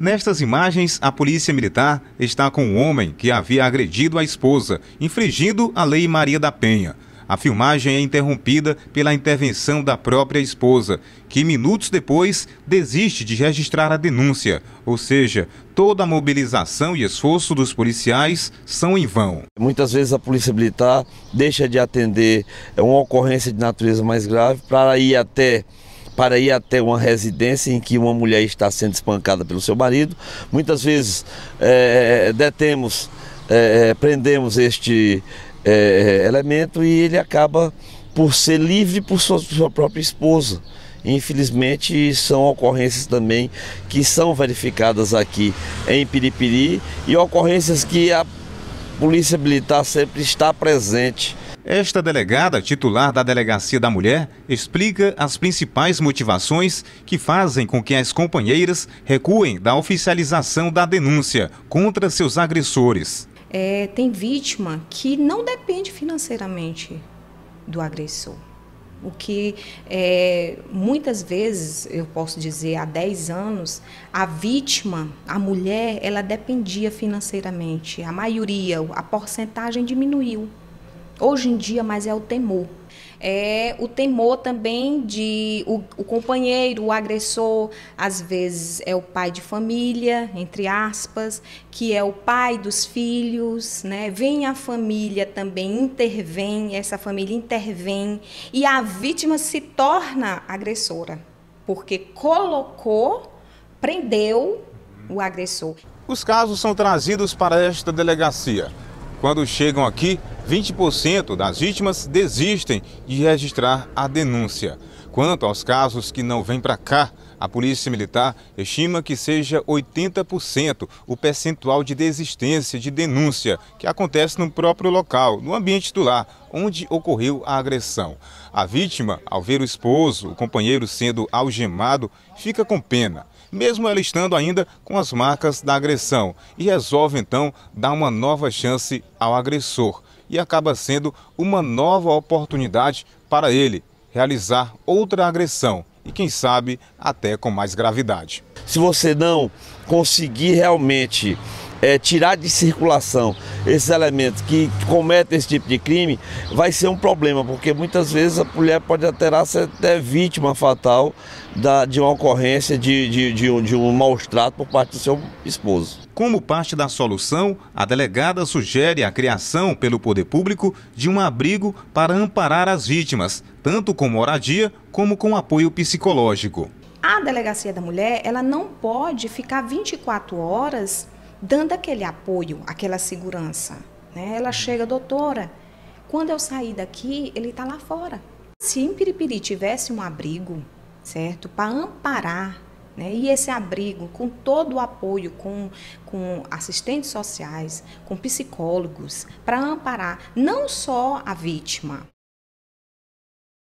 Nestas imagens, a polícia militar está com o um homem que havia agredido a esposa, infringindo a Lei Maria da Penha. A filmagem é interrompida pela intervenção da própria esposa, que minutos depois desiste de registrar a denúncia, ou seja, toda a mobilização e esforço dos policiais são em vão. Muitas vezes a polícia militar deixa de atender é uma ocorrência de natureza mais grave para ir até para ir até uma residência em que uma mulher está sendo espancada pelo seu marido. Muitas vezes é, é detemos, é, é, prendemos este é, é, elemento e ele acaba por ser livre por sua, sua própria esposa. Infelizmente, são ocorrências também que são verificadas aqui em Piripiri e ocorrências que a Polícia Militar sempre está presente esta delegada, titular da Delegacia da Mulher, explica as principais motivações que fazem com que as companheiras recuem da oficialização da denúncia contra seus agressores. É, tem vítima que não depende financeiramente do agressor. O que é, muitas vezes, eu posso dizer, há 10 anos, a vítima, a mulher, ela dependia financeiramente. A maioria, a porcentagem diminuiu hoje em dia, mas é o temor. É o temor também de o, o companheiro, o agressor, às vezes é o pai de família, entre aspas, que é o pai dos filhos, né? Vem a família também, intervém, essa família intervém e a vítima se torna agressora, porque colocou, prendeu o agressor. Os casos são trazidos para esta delegacia. Quando chegam aqui, 20% das vítimas desistem de registrar a denúncia. Quanto aos casos que não vêm para cá, a Polícia Militar estima que seja 80% o percentual de desistência de denúncia que acontece no próprio local, no ambiente do lar, onde ocorreu a agressão. A vítima, ao ver o esposo, o companheiro sendo algemado, fica com pena mesmo ela estando ainda com as marcas da agressão, e resolve então dar uma nova chance ao agressor e acaba sendo uma nova oportunidade para ele realizar outra agressão e quem sabe até com mais gravidade. Se você não conseguir realmente é, tirar de circulação esses elementos que cometem esse tipo de crime, vai ser um problema, porque muitas vezes a mulher pode até ser até vítima fatal da, de uma ocorrência de, de, de, um, de um maus-trato por parte do seu esposo. Como parte da solução, a delegada sugere a criação pelo poder público de um abrigo para amparar as vítimas, tanto com moradia como com apoio psicológico. A delegacia da mulher, ela não pode ficar 24 horas dando aquele apoio, aquela segurança. Né? Ela uhum. chega, doutora, quando eu sair daqui, ele está lá fora. Se em Piripiri tivesse um abrigo, certo? Para amparar, né? e esse abrigo, com todo o apoio, com, com assistentes sociais, com psicólogos, para amparar não só a vítima,